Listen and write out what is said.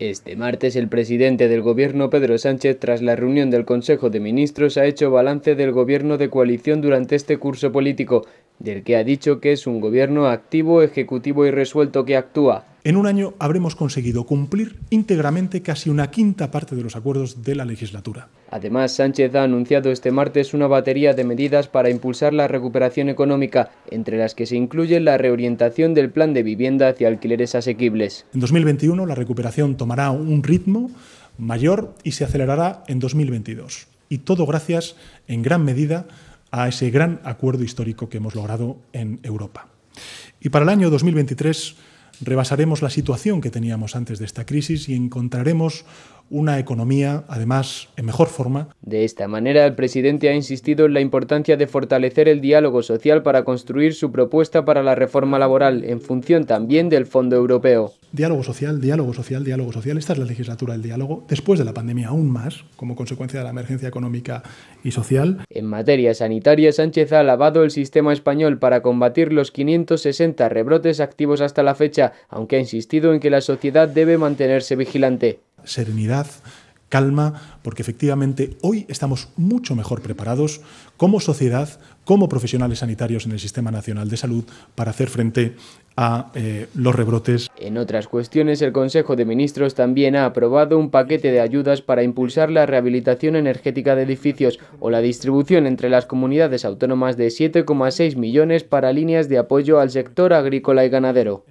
Este martes el presidente del gobierno Pedro Sánchez tras la reunión del Consejo de Ministros ha hecho balance del gobierno de coalición durante este curso político del que ha dicho que es un gobierno activo, ejecutivo y resuelto que actúa. En un año habremos conseguido cumplir íntegramente casi una quinta parte de los acuerdos de la legislatura. Además, Sánchez ha anunciado este martes una batería de medidas para impulsar la recuperación económica, entre las que se incluye la reorientación del plan de vivienda hacia alquileres asequibles. En 2021 la recuperación tomará un ritmo mayor y se acelerará en 2022. Y todo gracias, en gran medida, a ese gran acuerdo histórico que hemos logrado en Europa. Y para el año 2023 rebasaremos la situación que teníamos antes de esta crisis y encontraremos una economía, además, en mejor forma. De esta manera, el presidente ha insistido en la importancia de fortalecer el diálogo social para construir su propuesta para la reforma laboral, en función también del Fondo Europeo. Diálogo social, diálogo social, diálogo social. Esta es la legislatura del diálogo, después de la pandemia aún más, como consecuencia de la emergencia económica y social. En materia sanitaria, Sánchez ha alabado el sistema español para combatir los 560 rebrotes activos hasta la fecha, aunque ha insistido en que la sociedad debe mantenerse vigilante serenidad, calma, porque efectivamente hoy estamos mucho mejor preparados como sociedad, como profesionales sanitarios en el Sistema Nacional de Salud para hacer frente a eh, los rebrotes. En otras cuestiones, el Consejo de Ministros también ha aprobado un paquete de ayudas para impulsar la rehabilitación energética de edificios o la distribución entre las comunidades autónomas de 7,6 millones para líneas de apoyo al sector agrícola y ganadero.